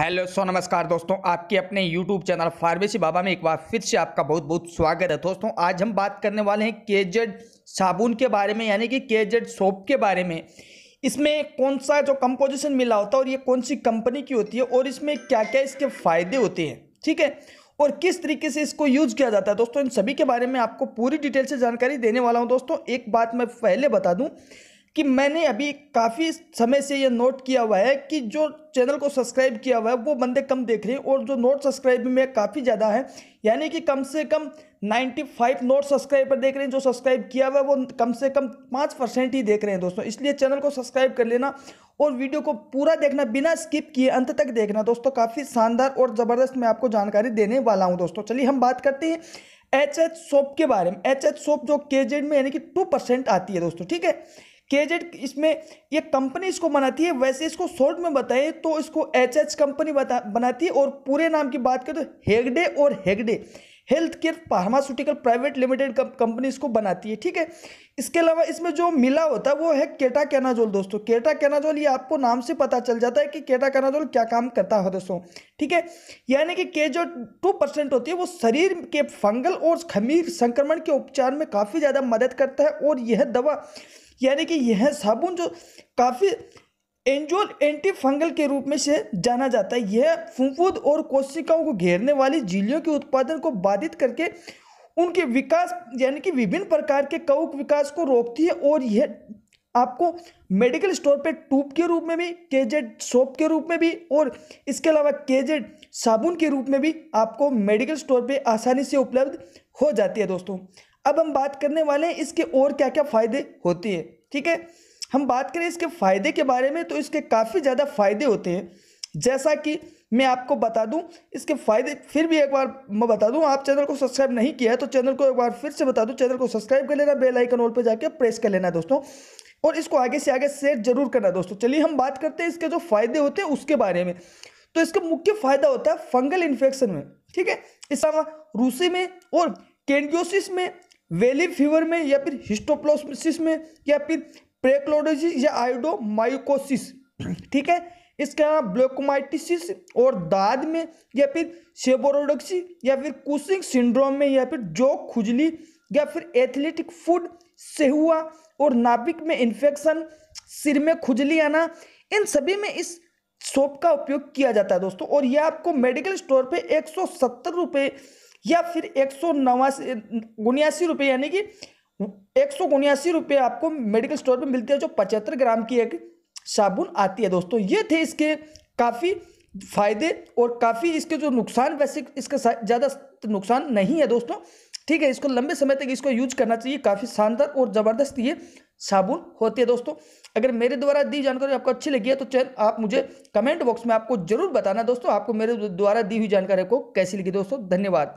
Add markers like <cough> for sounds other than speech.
hello सो नमस्कार दोस्तों आपके अपने यूट्यूब चैनल फार्मेसी बाबा में एक बार फिर से आपका बहुत बहुत स्वागत है दोस्तों आज हम बात करने वाले हैं केजेड साबुन के बारे में यानी कि केजेड सोप के बारे में इसमें कौन सा जो कंपोजिशन मिला होता है और ये कौन सी कंपनी की होती है और इसमें क्या क्या इसके फायदे होते हैं ठीक है और किस तरीके से इसको यूज किया जाता है दोस्तों इन सभी के बारे में आपको पूरी डिटेल से जानकारी देने वाला हूँ दोस्तों एक बात मैं पहले बता दूँ कि मैंने अभी काफ़ी समय से ये नोट किया हुआ है कि जो चैनल को सब्सक्राइब किया हुआ है वो बंदे कम देख रहे हैं और जो नोट सब्सक्राइब में काफ़ी ज़्यादा है यानी कि कम से कम 95 नोट सब्सक्राइबर देख रहे हैं जो सब्सक्राइब किया हुआ है वो कम से कम पाँच परसेंट ही देख रहे हैं दोस्तों इसलिए चैनल को सब्सक्राइब कर लेना और वीडियो को पूरा देखना बिना स्किप किए अंत तक देखना दोस्तों काफ़ी शानदार और ज़बरदस्त मैं आपको जानकारी देने वाला हूँ दोस्तों चलिए हम बात करते हैं एच एच सोप के बारे में एच एच सोप जो के में यानी कि टू परसेंट आती है दोस्तों ठीक है केजेड इसमें ये कंपनी इसको बनाती है वैसे इसको शॉर्ट में बताए तो इसको एच एच कंपनी बता बनाती है और पूरे नाम की बात करें तो हेगडे और Hegde health care pharmaceutical private limited company इसको बनाती है ठीक है इसके अलावा इसमें जो मिला होता है वो है केटा कैनाजोल दोस्तों केटा कैनाजोल ये आपको नाम से पता चल जाता है कि केटा कैनाजोल क्या काम करता है दोस्तों ठीक है यानी कि के जो टू परसेंट होती है वो शरीर के फंगल और खमीर संक्रमण के उपचार में काफ़ी ज़्यादा मदद करता है और यह दवा यानी कि यह साबुन जो काफ़ी एंजोल एंटी फंगल के रूप में से जाना जाता है यह फुफुद और कोशिकाओं को घेरने वाली झीलियों के उत्पादन को बाधित करके उनके विकास यानी कि विभिन्न प्रकार के कवक विकास को रोकती है और यह आपको मेडिकल स्टोर पे टूप के रूप में भी केजेड सोप के रूप में भी और इसके अलावा केजेड साबुन के रूप में भी आपको मेडिकल स्टोर पे आसानी से उपलब्ध हो जाती है दोस्तों अब हम बात करने वाले हैं इसके और क्या क्या फ़ायदे होते हैं ठीक है हम बात करें इसके फ़ायदे के बारे में तो इसके काफ़ी ज़्यादा फ़ायदे होते हैं जैसा कि मैं आपको बता दूं इसके फायदे फिर भी एक बार मैं बता दूं आप चैनल को सब्सक्राइब नहीं किया है तो चैनल को एक बार फिर से बता दूं चैनल को सब्सक्राइब कर लेना बेल आइकन ऑल पे जाके प्रेस कर लेना दोस्तों और इसको आगे से आगे शेयर जरूर करना दोस्तों चलिए हम बात करते हैं इसके जो फायदे होते हैं उसके बारे में तो इसका मुख्य फायदा होता है फंगल इन्फेक्शन में ठीक है इस रूसी में और कैंडियोसिस में वेली फीवर में या फिर हिस्टोप्लोसिस में या फिर प्रेक्लोडोजी या आयोडोमाइकोसिस <clears throat> ठीक है इसके अलावा ब्लोकोमाइटिस और दाद में या फिर सेबोरोडक्सी या फिर कुशिंग सिंड्रोम में या फिर जो खुजली या फिर एथलेटिक फूड से हुआ और नाभिक में इन्फेक्शन सिर में खुजली आना इन सभी में इस सोप का उपयोग किया जाता है दोस्तों और यह आपको मेडिकल स्टोर पे एक सौ या फिर एक सौ नवासी यानी कि एक सौ उन्यासी रुपये आपको मेडिकल स्टोर पे मिलती है जो पचहत्तर ग्राम की एक साबुन आती है दोस्तों ये थे इसके काफ़ी फायदे और काफ़ी इसके जो नुकसान वैसे इसका ज़्यादा नुकसान नहीं है दोस्तों ठीक है इसको लंबे समय तक इसको यूज करना चाहिए काफ़ी शानदार और ज़बरदस्त ये साबुन होती है दोस्तों अगर मेरे द्वारा दी जानकारी आपको अच्छी लगी है तो चैन आप मुझे कमेंट बॉक्स में आपको जरूर बताना दोस्तों आपको मेरे द्वारा दी हुई जानकारी आपको कैसी लगी दोस्तों धन्यवाद